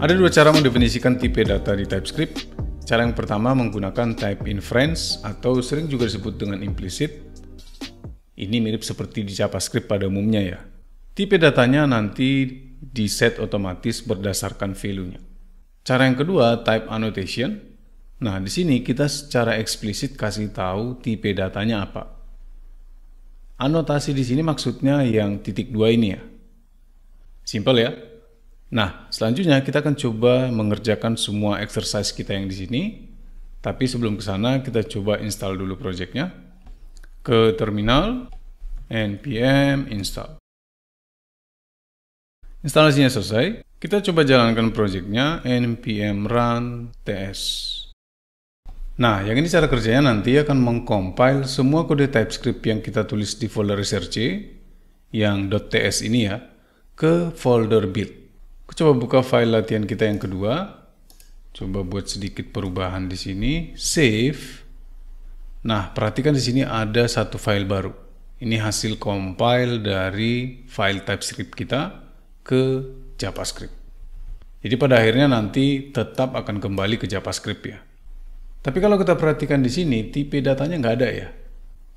Ada dua cara mendefinisikan tipe data di TypeScript. Cara yang pertama menggunakan type inference atau sering juga disebut dengan implicit. Ini mirip seperti di JavaScript pada umumnya ya. Tipe datanya nanti di set otomatis berdasarkan value-nya. Cara yang kedua, type annotation. Nah, di sini kita secara eksplisit kasih tahu tipe datanya apa. Anotasi di sini maksudnya yang titik dua ini ya. Simple ya. Nah, selanjutnya kita akan coba mengerjakan semua exercise kita yang di sini. Tapi sebelum ke sana, kita coba install dulu projectnya. Ke terminal, npm install. Instalasinya selesai. Kita coba jalankan projectnya, npm run ts. Nah, yang ini cara kerjanya nanti akan mengcompile semua kode TypeScript yang kita tulis di folder research yang .ts ini ya, ke folder build. Aku coba buka file latihan kita yang kedua. Coba buat sedikit perubahan di sini, save. Nah, perhatikan di sini ada satu file baru. Ini hasil compile dari file TypeScript kita ke JavaScript. Jadi pada akhirnya nanti tetap akan kembali ke JavaScript ya. Tapi kalau kita perhatikan di sini, tipe datanya nggak ada ya.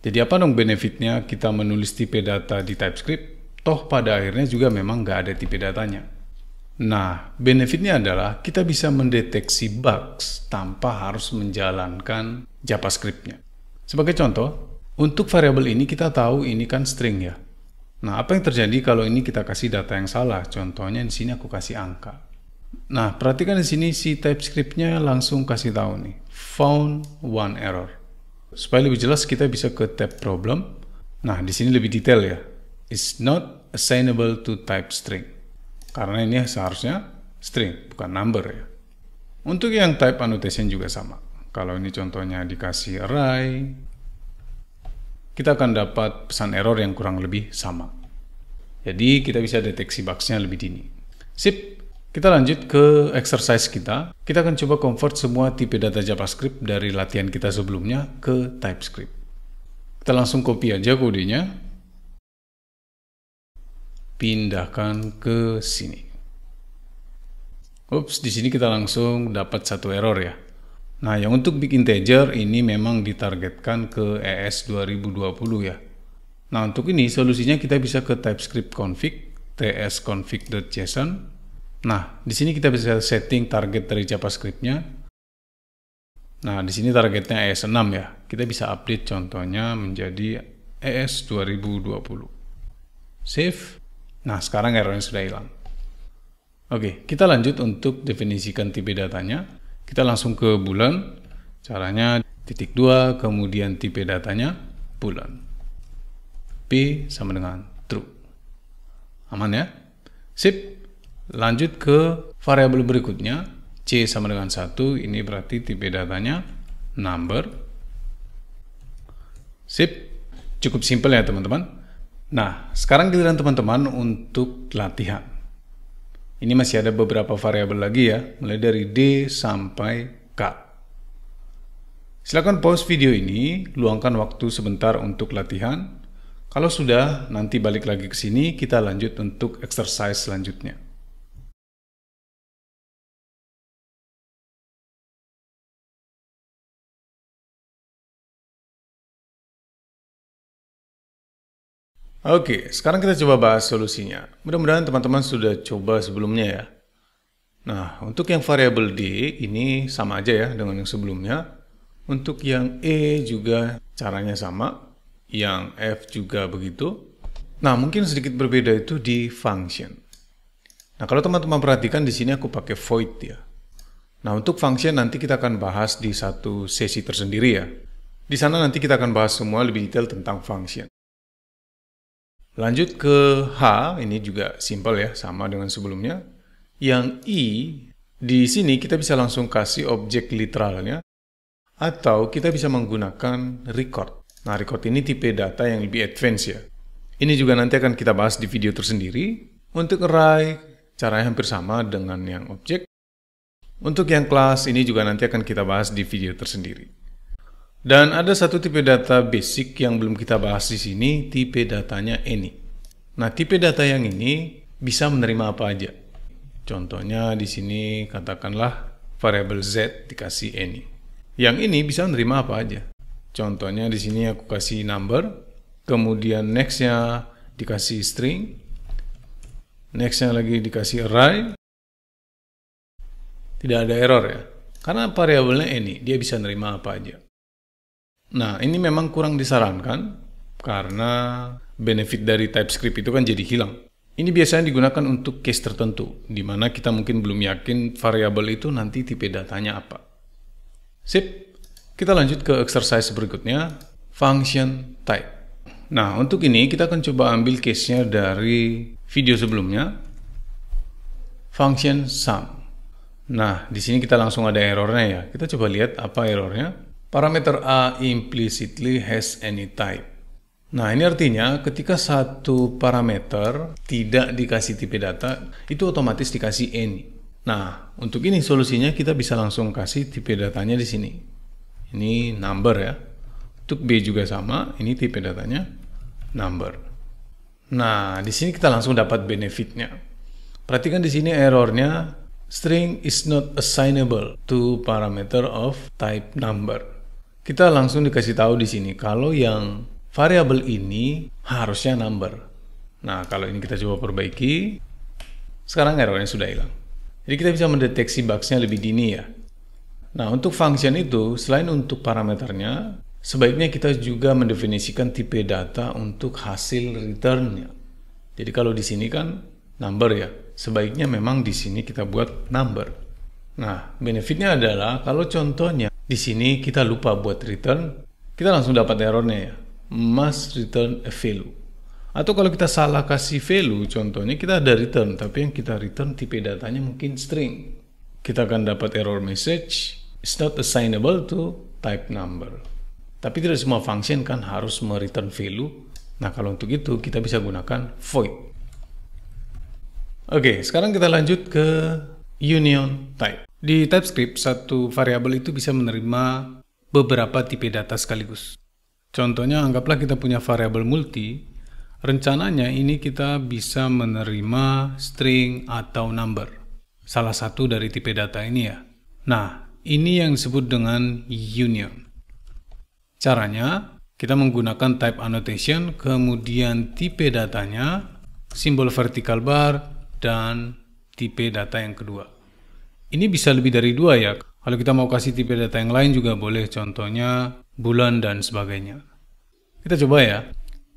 Jadi apa dong benefitnya kita menulis tipe data di TypeScript? Toh pada akhirnya juga memang nggak ada tipe datanya. Nah, benefitnya adalah kita bisa mendeteksi bugs tanpa harus menjalankan JavaScript-nya. Sebagai contoh, untuk variabel ini kita tahu ini kan string ya. Nah, apa yang terjadi kalau ini kita kasih data yang salah? Contohnya di sini aku kasih angka. Nah, perhatikan di sini si TypeScript-nya langsung kasih tahu nih, found one error. Supaya lebih jelas kita bisa ke tab problem. Nah, di sini lebih detail ya. It's not assignable to type string. Karena ini seharusnya string, bukan number ya. Untuk yang type annotation juga sama. Kalau ini contohnya dikasih array, kita akan dapat pesan error yang kurang lebih sama. Jadi kita bisa deteksi bugsnya lebih dini. Sip, kita lanjut ke exercise kita. Kita akan coba convert semua tipe data JavaScript dari latihan kita sebelumnya ke TypeScript. Kita langsung copy aja kodenya pindahkan ke sini. Ups, di sini kita langsung dapat satu error ya. Nah, yang untuk big integer ini memang ditargetkan ke ES 2020 ya. Nah, untuk ini solusinya kita bisa ke TypeScript config tsconfig.json. Nah, di sini kita bisa setting target dari JavaScript-nya. Nah, di sini targetnya ES 6 ya. Kita bisa update contohnya menjadi ES 2020. Save. Nah, sekarang errornya sudah hilang. Oke, kita lanjut untuk definisikan tipe datanya. Kita langsung ke bulan. Caranya titik dua kemudian tipe datanya bulan. P sama dengan true. Aman ya? Sip. Lanjut ke variabel berikutnya. C sama dengan 1, ini berarti tipe datanya number. Sip. Cukup simpel ya teman-teman. Nah, sekarang giliran teman-teman untuk latihan. Ini masih ada beberapa variabel lagi ya, mulai dari D sampai K. Silakan pause video ini, luangkan waktu sebentar untuk latihan. Kalau sudah, nanti balik lagi ke sini, kita lanjut untuk exercise selanjutnya. Oke, sekarang kita coba bahas solusinya. Mudah-mudahan teman-teman sudah coba sebelumnya ya. Nah, untuk yang variabel D ini sama aja ya dengan yang sebelumnya. Untuk yang E juga caranya sama. Yang F juga begitu. Nah, mungkin sedikit berbeda itu di function. Nah, kalau teman-teman perhatikan di sini aku pakai void ya. Nah, untuk function nanti kita akan bahas di satu sesi tersendiri ya. Di sana nanti kita akan bahas semua lebih detail tentang function. Lanjut ke H, ini juga simple ya, sama dengan sebelumnya. Yang I, di sini kita bisa langsung kasih objek literalnya, atau kita bisa menggunakan record. Nah, record ini tipe data yang lebih advance ya. Ini juga nanti akan kita bahas di video tersendiri. Untuk array, caranya hampir sama dengan yang objek. Untuk yang kelas, ini juga nanti akan kita bahas di video tersendiri. Dan ada satu tipe data basic yang belum kita bahas di sini, tipe datanya ini. Nah, tipe data yang ini bisa menerima apa aja. Contohnya di sini katakanlah variable z dikasih any. Yang ini bisa menerima apa aja. Contohnya di sini aku kasih number, kemudian nextnya dikasih string, nextnya lagi dikasih array. Tidak ada error ya, karena variabelnya any, dia bisa menerima apa aja. Nah, ini memang kurang disarankan karena benefit dari TypeScript itu kan jadi hilang. Ini biasanya digunakan untuk case tertentu, di mana kita mungkin belum yakin variabel itu nanti tipe datanya apa. Sip, kita lanjut ke exercise berikutnya, function type. Nah, untuk ini kita akan coba ambil case-nya dari video sebelumnya, function sum. Nah, di sini kita langsung ada errornya ya. Kita coba lihat apa errornya parameter A implicitly has any type. Nah, ini artinya ketika satu parameter tidak dikasih tipe data, itu otomatis dikasih any. Nah, untuk ini solusinya kita bisa langsung kasih tipe datanya di sini. Ini number ya. Untuk B juga sama, ini tipe datanya number. Nah, di sini kita langsung dapat benefitnya. Perhatikan di sini errornya string is not assignable to parameter of type number. Kita langsung dikasih tahu di sini kalau yang variabel ini harusnya number. Nah, kalau ini kita coba perbaiki, sekarang errornya sudah hilang. Jadi kita bisa mendeteksi bugsnya lebih dini ya. Nah, untuk function itu, selain untuk parameternya, sebaiknya kita juga mendefinisikan tipe data untuk hasil returnnya. Jadi kalau di sini kan number ya, sebaiknya memang di sini kita buat number. Nah, benefitnya adalah kalau contohnya di sini kita lupa buat return, kita langsung dapat errornya ya. Must return a value. Atau kalau kita salah kasih value, contohnya kita ada return, tapi yang kita return tipe datanya mungkin string. Kita akan dapat error message, it's not assignable to type number. Tapi tidak semua function kan harus mereturn value. Nah kalau untuk itu kita bisa gunakan void. Oke, sekarang kita lanjut ke union type. Di TypeScript, satu variabel itu bisa menerima beberapa tipe data sekaligus. Contohnya, anggaplah kita punya variabel multi, rencananya ini kita bisa menerima string atau number, salah satu dari tipe data ini ya. Nah, ini yang disebut dengan union. Caranya, kita menggunakan type annotation, kemudian tipe datanya, simbol vertikal bar, dan tipe data yang kedua. Ini bisa lebih dari dua ya. Kalau kita mau kasih tipe data yang lain juga boleh, contohnya bulan dan sebagainya. Kita coba ya.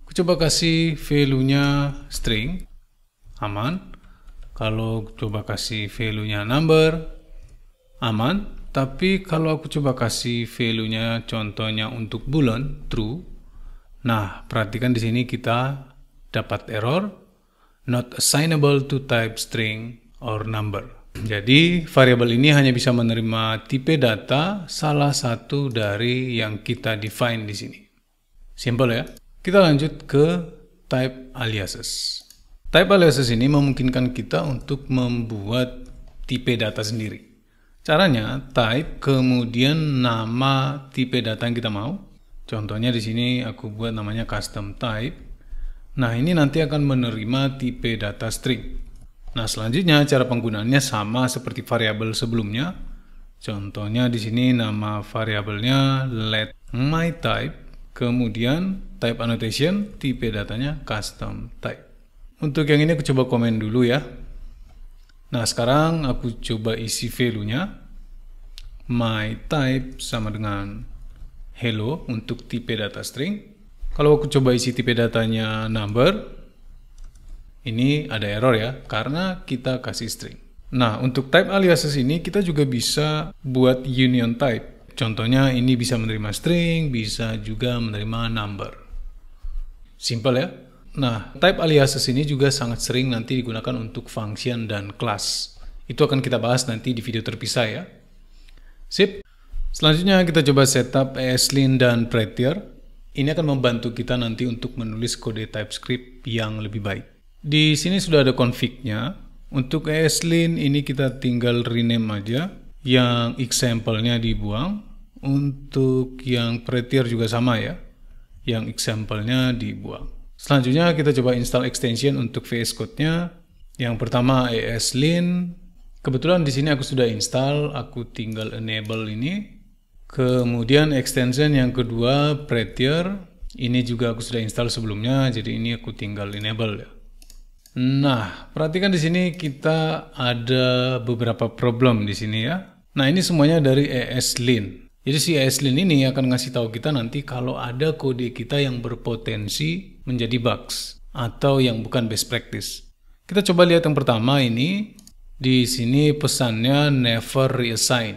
Aku coba kasih value-nya string, aman. Kalau coba kasih value-nya number, aman. Tapi kalau aku coba kasih value-nya contohnya untuk bulan, true. Nah, perhatikan di sini kita dapat error, not assignable to type string or number. Jadi variabel ini hanya bisa menerima tipe data salah satu dari yang kita define di sini. Simple ya. Kita lanjut ke type aliases. Type aliases ini memungkinkan kita untuk membuat tipe data sendiri. Caranya type kemudian nama tipe data yang kita mau. Contohnya di sini aku buat namanya custom type. Nah, ini nanti akan menerima tipe data string. Nah, selanjutnya cara penggunaannya sama seperti variabel sebelumnya. Contohnya di sini nama variabelnya let my type, kemudian type annotation, tipe datanya custom type. Untuk yang ini aku coba komen dulu ya. Nah, sekarang aku coba isi value-nya. My type sama dengan hello untuk tipe data string. Kalau aku coba isi tipe datanya number, ini ada error ya, karena kita kasih string. Nah, untuk type aliases ini kita juga bisa buat union type. Contohnya ini bisa menerima string, bisa juga menerima number. Simple ya? Nah, type aliases ini juga sangat sering nanti digunakan untuk function dan class. Itu akan kita bahas nanti di video terpisah ya. Sip. Selanjutnya kita coba setup ESLint dan Prettier. Ini akan membantu kita nanti untuk menulis kode TypeScript yang lebih baik. Di sini sudah ada config-nya. Untuk ESLint ini kita tinggal rename aja. Yang example-nya dibuang. Untuk yang pretier juga sama ya. Yang example-nya dibuang. Selanjutnya kita coba install extension untuk VS Code-nya. Yang pertama ESLint. Kebetulan di sini aku sudah install, aku tinggal enable ini. Kemudian extension yang kedua Pretier. Ini juga aku sudah install sebelumnya, jadi ini aku tinggal enable ya. Nah, perhatikan di sini kita ada beberapa problem di sini ya. Nah, ini semuanya dari ESLint. Jadi si ESLint ini akan ngasih tahu kita nanti kalau ada kode kita yang berpotensi menjadi bugs atau yang bukan best practice. Kita coba lihat yang pertama ini. Di sini pesannya never reassign.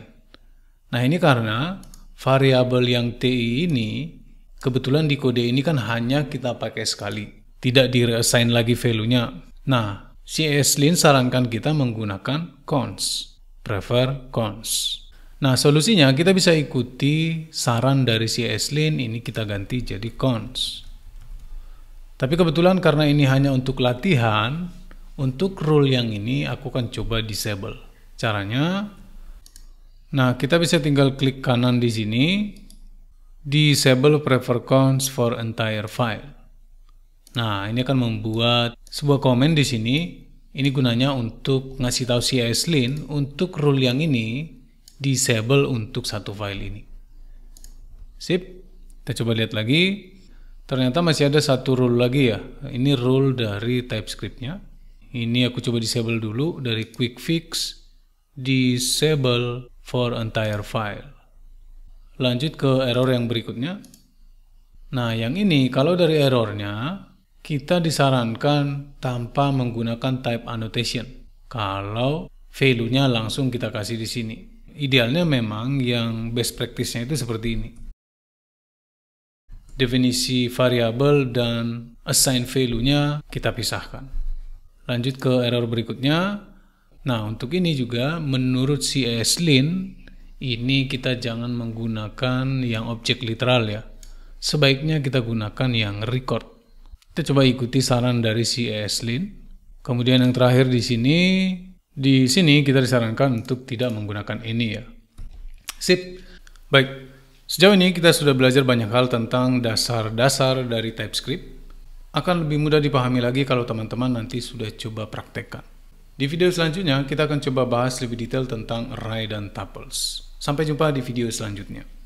Nah, ini karena variabel yang TI ini kebetulan di kode ini kan hanya kita pakai sekali. Tidak di reassign lagi value-nya. Nah, si Eslin sarankan kita menggunakan cons, prefer cons. Nah, solusinya kita bisa ikuti saran dari si Eslin, ini kita ganti jadi cons. Tapi kebetulan karena ini hanya untuk latihan, untuk rule yang ini aku akan coba disable. Caranya, nah kita bisa tinggal klik kanan di sini, disable prefer cons for entire file. Nah, ini akan membuat sebuah komen di sini. Ini gunanya untuk ngasih tahu si Aislin untuk rule yang ini disable untuk satu file ini. Sip, kita coba lihat lagi. Ternyata masih ada satu rule lagi ya. Ini rule dari TypeScript-nya. Ini aku coba disable dulu dari quick fix disable for entire file. Lanjut ke error yang berikutnya. Nah, yang ini kalau dari errornya kita disarankan tanpa menggunakan type annotation. Kalau value-nya langsung kita kasih di sini. Idealnya memang yang best practice-nya itu seperti ini. Definisi variabel dan assign value-nya kita pisahkan. Lanjut ke error berikutnya. Nah, untuk ini juga menurut si eslin ini kita jangan menggunakan yang objek literal ya. Sebaiknya kita gunakan yang record kita coba ikuti saran dari si Eslin. Kemudian yang terakhir di sini, di sini kita disarankan untuk tidak menggunakan ini ya. Sip. Baik. Sejauh ini kita sudah belajar banyak hal tentang dasar-dasar dari TypeScript. Akan lebih mudah dipahami lagi kalau teman-teman nanti sudah coba praktekkan. Di video selanjutnya, kita akan coba bahas lebih detail tentang array dan tuples. Sampai jumpa di video selanjutnya.